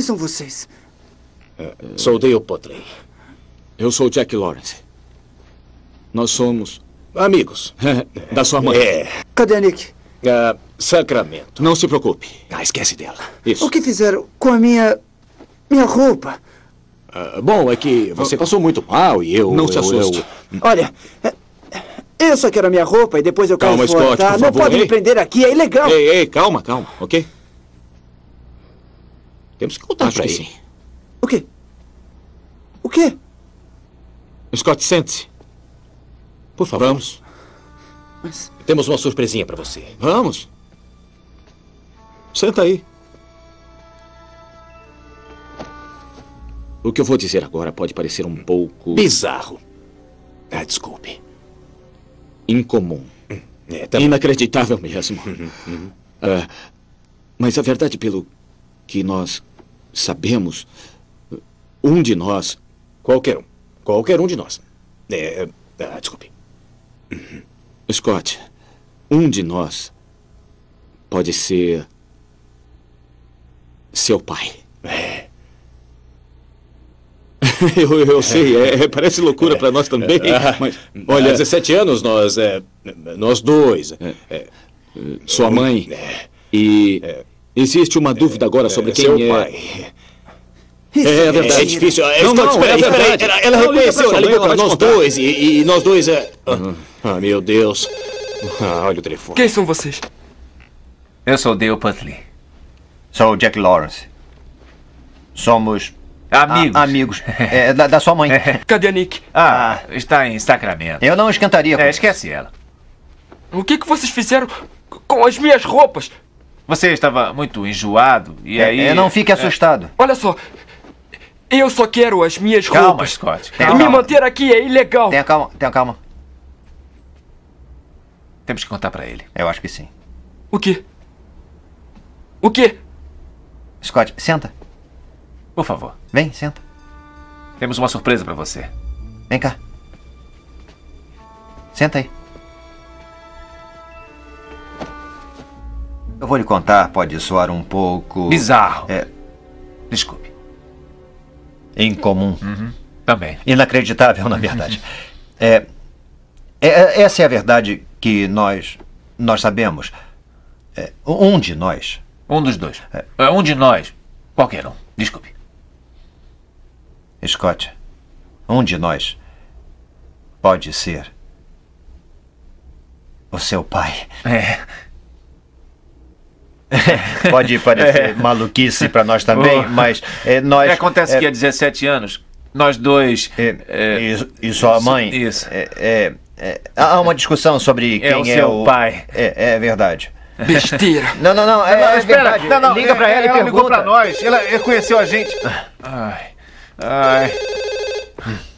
Quem são vocês? Sou Dale Potley. Eu sou Jack Lawrence. Nós somos amigos da sua mãe. É. Cadê a Nick? Ah, Sacramento. Não se preocupe. Ah, esquece dela. Isso. O que fizeram com a minha. minha roupa? Ah, bom, é que você ah. passou muito mal e eu. Não se assuste. Eu... Olha. É, eu só quero a minha roupa e depois eu calma, Calma, Scott, tá? por favor. Não pode ei. me prender aqui, é ilegal. Ei, ei, calma, calma, ok? Temos que contar Acho que ele. Sim. O quê? O quê? Scott, sente-se. Por favor. Vamos. Mas... Temos uma surpresinha para você. Vamos. Senta aí. O que eu vou dizer agora pode parecer um pouco. Bizarro. Ah, desculpe. Incomum. É, também... Inacreditável mesmo. Uhum. uhum. Ah, mas a verdade, pelo que nós sabemos, um de nós, qualquer um, qualquer um de nós. É, é ah, desculpe. Uhum. Scott, um de nós pode ser seu pai. É. eu, eu sei, é, é parece loucura para nós também. É. Ah, Mas, hum, olha, há 17 anos nós, nós dois, sua mãe e Existe uma é, dúvida agora é, sobre é quem Seu é... pai. É, é verdade. É difícil. É não, não, é verdade. Ela, ela reconheceu, ela ligou para nós dois e, e, nós dois... É... Ah, uhum. Ah, meu Deus. Ah, olha o telefone. Quem são vocês? Eu sou Dale Putley. Sou Jack Lawrence. Somos... Amigos. amigos. É, da, da, sua mãe. Cadê a Nick? Ah, ah, está em Sacramento. Eu não esquentaria. É, esquece ela. O que, que vocês fizeram com as minhas roupas? Você estava muito enjoado e é, aí. É, não fique é. assustado. Olha só. Eu só quero as minhas calma, roupas. Scott. Calma. Me manter aqui é ilegal. Tenha calma, tenha calma. Temos que contar para ele. Eu acho que sim. O quê? O quê? Scott, senta. Por favor. Vem, senta. Temos uma surpresa para você. Vem cá. Senta aí. Eu vou lhe contar, pode soar um pouco. Bizarro. É. Desculpe. Incomum. Uhum. Também. Inacreditável, na verdade. É, é, é, Essa é a verdade que nós. Nós sabemos. É, um de nós. Um dos dois. É. é um de nós. Qualquer um. Desculpe. Scott, um de nós pode ser o seu pai. É. É. pode parecer é. maluquice para nós também, mas é, nós. O que acontece é, que há 17 anos, nós dois. É, é e, e sua mãe. Isso. É, é há uma discussão sobre quem é o. Seu o, pai. É, é verdade. Besteira. Não, não, não. É, não, espera. Verdade. Não, não, Liga pra ela, ela e pergunta. Ela ligou pra nós. Ela conheceu a gente. Ai. Ai.